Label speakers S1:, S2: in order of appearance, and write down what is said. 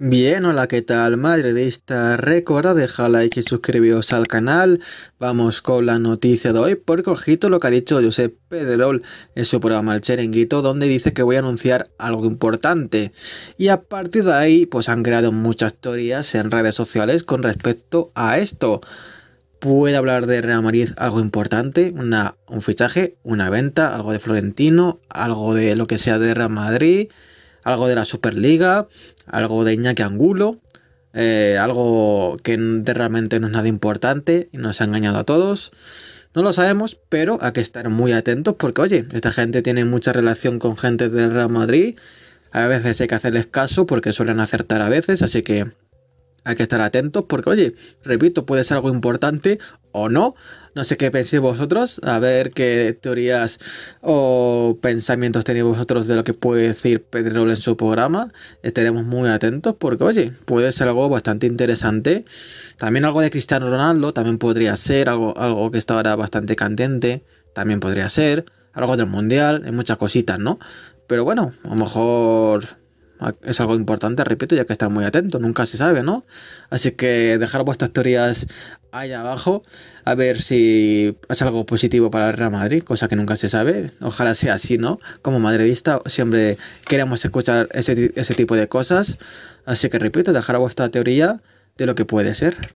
S1: Bien, hola, ¿qué tal? Madre de esta, recuerda Deja like y suscribiros al canal. Vamos con la noticia de hoy, porque ojito lo que ha dicho Josep Pedrerol en su programa El Cherenguito, donde dice que voy a anunciar algo importante. Y a partir de ahí, pues han creado muchas teorías en redes sociales con respecto a esto. Puede hablar de Real Madrid algo importante, una, un fichaje, una venta, algo de Florentino, algo de lo que sea de Real Madrid algo de la Superliga, algo de Iñaki Angulo, eh, algo que realmente no es nada importante y nos ha engañado a todos. No lo sabemos, pero hay que estar muy atentos porque, oye, esta gente tiene mucha relación con gente del Real Madrid. A veces hay que hacerles caso porque suelen acertar a veces, así que hay que estar atentos porque, oye, repito, puede ser algo importante o no. No sé qué penséis vosotros, a ver qué teorías o pensamientos tenéis vosotros de lo que puede decir Pedro en su programa. Estaremos muy atentos porque, oye, puede ser algo bastante interesante. También algo de Cristiano Ronaldo, también podría ser algo, algo que está ahora bastante candente, también podría ser. Algo del Mundial, hay muchas cositas, ¿no? Pero bueno, a lo mejor Ah, es algo importante, repito, ya que estar muy atento, nunca se sabe, ¿no? Así que dejar vuestras teorías ahí abajo, a ver si es algo positivo para el Real Madrid, cosa que nunca se sabe. Ojalá sea así, ¿no? Como madridista siempre queremos escuchar ese, ese tipo de cosas. Así que repito, dejar vuestra teoría de lo que puede ser.